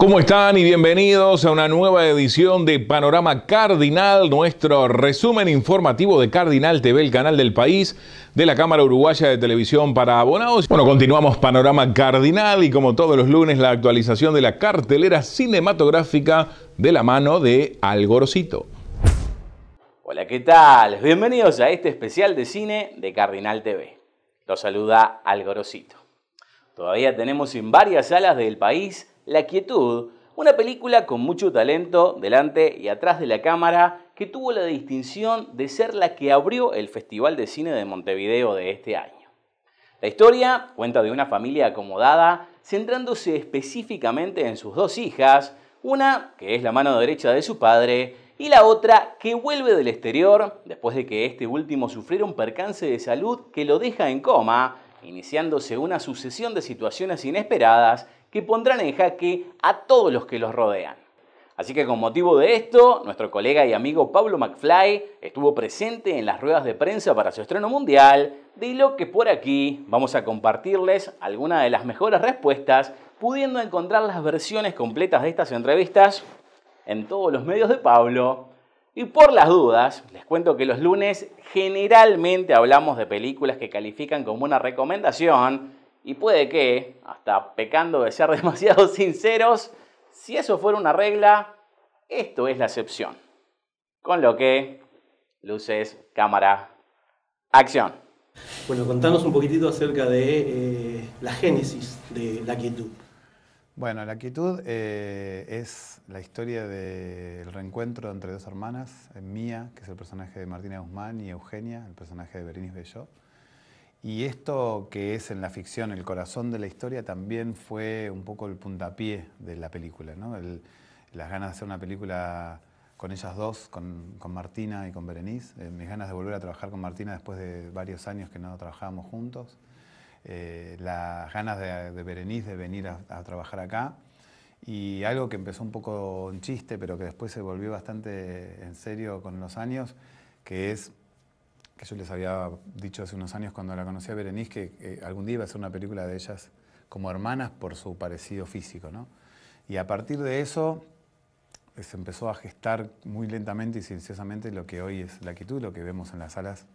¿Cómo están y bienvenidos a una nueva edición de Panorama Cardinal, nuestro resumen informativo de Cardinal TV, el canal del país de la Cámara Uruguaya de Televisión para abonados. Bueno, continuamos Panorama Cardinal y como todos los lunes la actualización de la cartelera cinematográfica de la mano de Algorocito. Hola, ¿qué tal? Bienvenidos a este especial de cine de Cardinal TV. Los saluda algorosito Todavía tenemos en varias salas del país la Quietud, una película con mucho talento delante y atrás de la cámara que tuvo la distinción de ser la que abrió el Festival de Cine de Montevideo de este año. La historia cuenta de una familia acomodada centrándose específicamente en sus dos hijas, una que es la mano derecha de su padre y la otra que vuelve del exterior después de que este último sufriera un percance de salud que lo deja en coma, iniciándose una sucesión de situaciones inesperadas que pondrán en jaque a todos los que los rodean. Así que con motivo de esto, nuestro colega y amigo Pablo McFly estuvo presente en las ruedas de prensa para su estreno mundial, de lo que por aquí vamos a compartirles algunas de las mejores respuestas, pudiendo encontrar las versiones completas de estas entrevistas en todos los medios de Pablo. Y por las dudas, les cuento que los lunes generalmente hablamos de películas que califican como una recomendación, y puede que, hasta pecando de ser demasiado sinceros, si eso fuera una regla, esto es la excepción. Con lo que, luces, cámara, acción. Bueno, contanos un poquitito acerca de eh, la génesis de la quietud. Bueno, la quietud eh, es la historia del reencuentro entre dos hermanas, Mía, que es el personaje de Martina Guzmán, y Eugenia, el personaje de Berenice Belló. Y esto que es en la ficción el corazón de la historia también fue un poco el puntapié de la película, ¿no? las ganas de hacer una película con ellas dos, con, Martina y con Berenice, eh, mis ganas de volver a trabajar con Martina después de varios años que no trabajábamos juntos, eh, las ganas de, Berenice de venir a, a trabajar acá y algo que empezó un poco en chiste, pero que después se volvió bastante en serio con los años, que es que yo les había dicho hace unos años cuando la conocí a Berenice, que eh, algún día iba a hacer una película de ellas como hermanas por su parecido físico, ¿no? Y a partir de eso eh, se empezó a gestar muy lentamente y silenciosamente lo que hoy es la actitud, lo que vemos en las salas.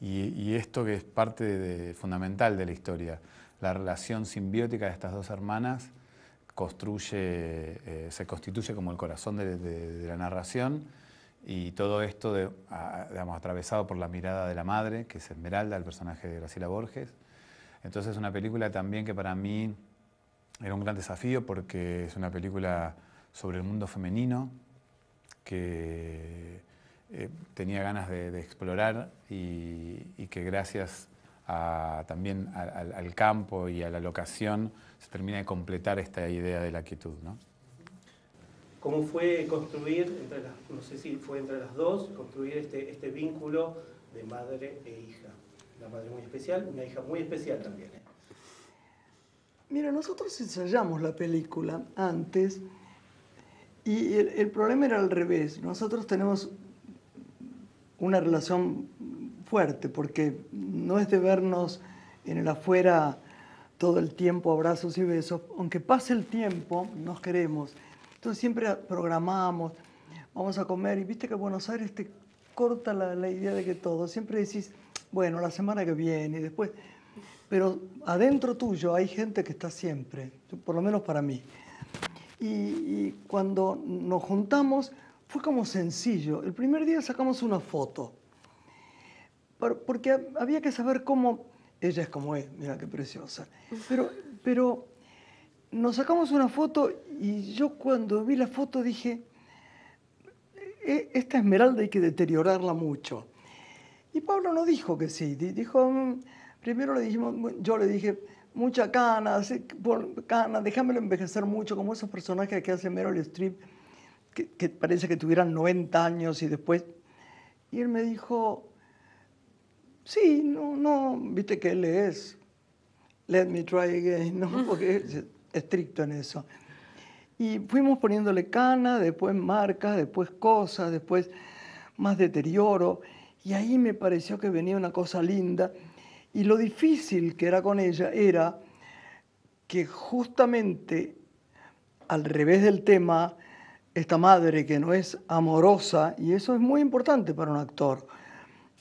Y, esto que es parte fundamental de la historia, la relación simbiótica de estas dos hermanas construye, eh, se constituye como el corazón de la narración y todo esto, digamos, atravesado por la mirada de la madre, que es Esmeralda, el personaje de Graciela Borges. Entonces, es una película también que para mí era un gran desafío porque es una película sobre el mundo femenino que eh, tenía ganas de, explorar y, que gracias también al campo y a la locación se termina de completar esta idea de la quietud. ¿no? cómo fue construir, no sé si fue entre las dos, construir este, este, vínculo de madre e hija. Una madre muy especial, una hija muy especial también. ¿eh? Mira, nosotros ensayamos la película antes y el problema era al revés. Nosotros tenemos una relación fuerte porque no es de vernos en el afuera todo el tiempo abrazos y besos, aunque pase el tiempo, nos queremos. Entonces siempre programamos, vamos a comer y viste que Buenos Aires te corta la, la idea de que todo. Siempre decís, bueno, la semana que viene y después. Pero adentro tuyo hay gente que está siempre, por lo menos para mí. Y, cuando nos juntamos fue como sencillo. El primer día sacamos una foto, porque había que saber cómo... Ella es como es, mira qué preciosa. Pero, pero nos sacamos una foto y yo cuando vi la foto dije, e, esta esmeralda hay que deteriorarla mucho. Y Pablo no dijo que sí, dijo, mm, primero le dijimos, yo le dije, mucha cana, cana, déjamelo envejecer mucho, como esos personajes que hace Meryl Streep, que, parece que tuvieran 90 años y después. Y él me dijo, sí, no, no, viste que él es, let me try again, ¿no? Porque estricto en eso. Y fuimos poniéndole cana, después marcas, después cosas, después más deterioro. Y ahí me pareció que venía una cosa linda. Y lo difícil que era con ella era que justamente al revés del tema, esta madre que no es amorosa, y eso es muy importante para un actor,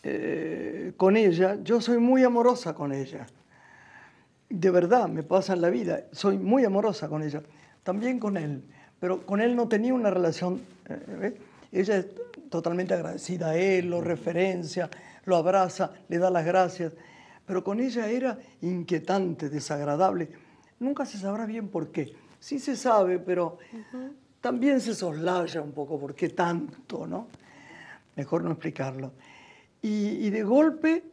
eh, con ella, yo soy muy amorosa con ella de verdad me pasa en la vida. Soy muy amorosa con ella, también con él, pero con él no tenía una relación. Eh, ¿eh? Ella es totalmente agradecida a él, lo referencia, lo abraza, le da las gracias, pero con ella era inquietante, desagradable. Nunca se sabrá bien por qué. Sí se sabe, pero también se soslaya un poco por qué tanto, ¿no? Mejor no explicarlo. y de golpe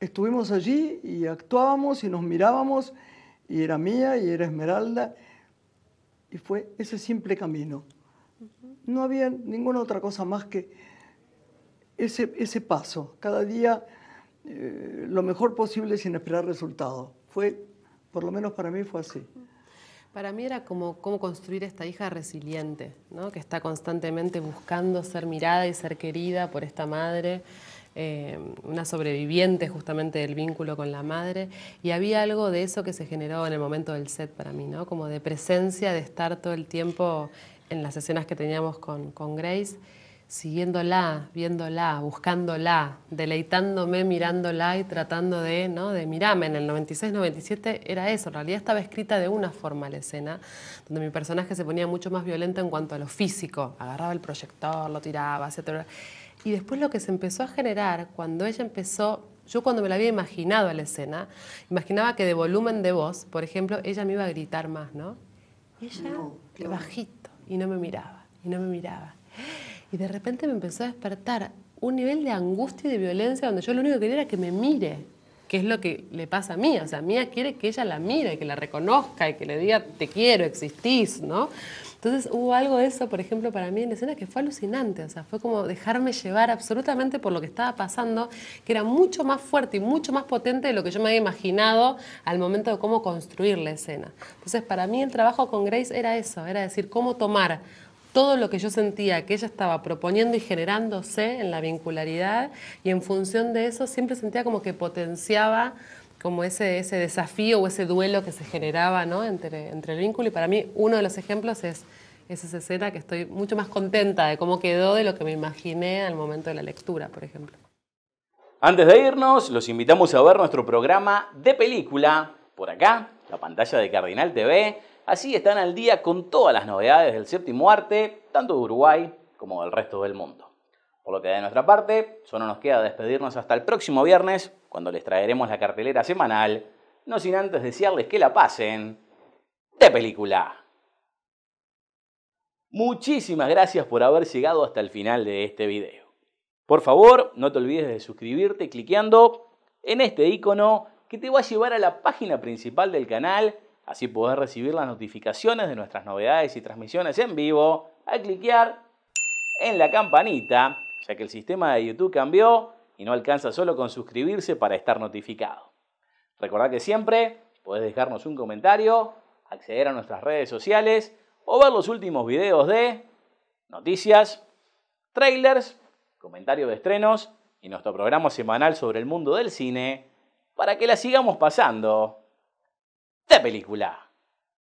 estuvimos allí y actuábamos y nos mirábamos y era mía y era Esmeralda y fue ese simple camino. No había ninguna otra cosa más que ese, paso, cada día eh, lo mejor posible sin esperar resultados. Fue, por lo menos para mí fue así. Para mí era como cómo construir esta hija resiliente, ¿no? que está constantemente buscando ser mirada y ser querida por esta madre, eh, una sobreviviente justamente del vínculo con la madre. Y había algo de eso que se generó en el momento del set para mí, ¿no? como de presencia, de estar todo el tiempo en las escenas que teníamos con Grace siguiéndola, viéndola, buscándola, deleitándome, mirándola y tratando de, ¿no? de mirarme. En el 96-97 era eso, en realidad estaba escrita de una forma la escena, donde mi personaje se ponía mucho más violento en cuanto a lo físico, agarraba el proyector, lo tiraba, etc. Y después lo que se empezó a generar, cuando ella empezó, yo cuando me la había imaginado la escena, imaginaba que de volumen de voz, por ejemplo, ella me iba a gritar más, ¿no? ella, bajito, y no me miraba, y no me miraba y de repente me empezó a despertar un nivel de angustia y de violencia donde yo lo único que quería era que me mire, que es lo que le pasa a Mía. O sea, Mía quiere que ella la mire, y que la reconozca y que le diga, te quiero, existís, ¿no? Entonces hubo algo de eso, por ejemplo, para mí en la escena que fue alucinante, o sea, fue como dejarme llevar absolutamente por lo que estaba pasando, que era mucho más fuerte y mucho más potente de lo que yo me había imaginado al momento de cómo construir la escena. Entonces, para mí el trabajo con Grace era eso, era decir, cómo tomar todo lo que yo sentía que ella estaba proponiendo y generándose en la vincularidad y en función de eso siempre sentía como que potenciaba como ese, ese desafío o ese duelo que se generaba ¿no? entre, entre el vínculo y para mí uno de los ejemplos es, es esa escena que estoy mucho más contenta de cómo quedó de lo que me imaginé al momento de la lectura, por ejemplo. Antes de irnos, los invitamos a ver nuestro programa de película por acá, la pantalla de Cardinal TV Así están al día con todas las novedades del séptimo arte, tanto de Uruguay como del resto del mundo. Por lo que de nuestra parte, solo nos queda despedirnos hasta el próximo viernes, cuando les traeremos la cartelera semanal, no sin antes desearles que la pasen de película. Muchísimas gracias por haber llegado hasta el final de este video. Por favor, no te olvides de suscribirte cliqueando en este icono que te va a llevar a la página principal del canal Así podés recibir las notificaciones de nuestras novedades y transmisiones en vivo al cliquear en la campanita, ya que el sistema de YouTube cambió y no alcanza solo con suscribirse para estar notificado. Recordad que siempre podés dejarnos un comentario, acceder a nuestras redes sociales o ver los últimos videos de noticias, trailers, comentarios de estrenos y nuestro programa semanal sobre el mundo del cine para que la sigamos pasando de película.